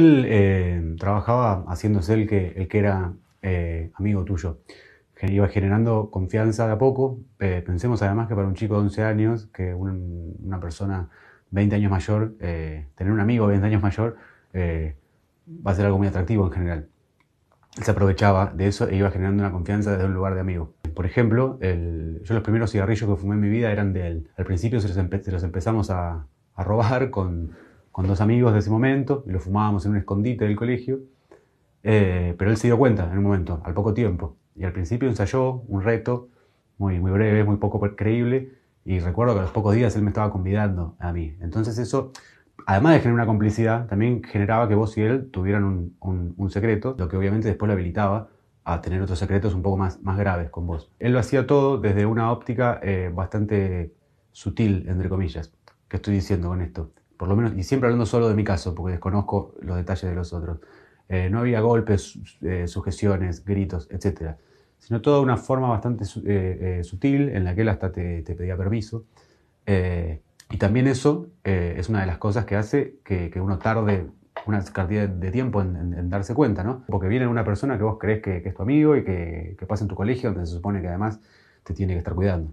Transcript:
Él eh, trabajaba haciéndose el que, el que era eh, amigo tuyo. Iba generando confianza de a poco. Eh, pensemos además que para un chico de 11 años, que una persona 20 años mayor, tener un amigo 20 años mayor va a ser algo muy atractivo en general. Él se aprovechaba de eso e iba generando una confianza desde un lugar de amigo. Por ejemplo, el, yo los primeros cigarrillos que fumé en mi vida eran de él. Al principio se los, empezamos a robar con con dos amigos de ese momento, y lo fumábamos en un escondite del colegio, eh, pero él se dio cuenta en un momento, al poco tiempo, y al principio ensayó un reto muy, muy breve, muy poco creíble, y recuerdo que a los pocos días él me estaba convidando a mí. Entonces eso, además de generar una complicidad, también generaba que vos y él tuvieran un, secreto, lo que obviamente después lo habilitaba a tener otros secretos un poco más, más graves con vos. Él lo hacía todo desde una óptica eh, bastante sutil, entre comillas. ¿Qué estoy diciendo con esto? por lo menos, y siempre hablando solo de mi caso, porque desconozco los detalles de los otros, eh, no había golpes, eh, gritos, etc. Sino toda una forma bastante eh, eh, sutil en la que él hasta te, pedía permiso. y también eso es una de las cosas que hace que, uno tarde una cantidad de tiempo en, darse cuenta, ¿no? Porque viene una persona que vos crees que, es tu amigo y que pasa en tu colegio, donde se supone que además te tiene que estar cuidando.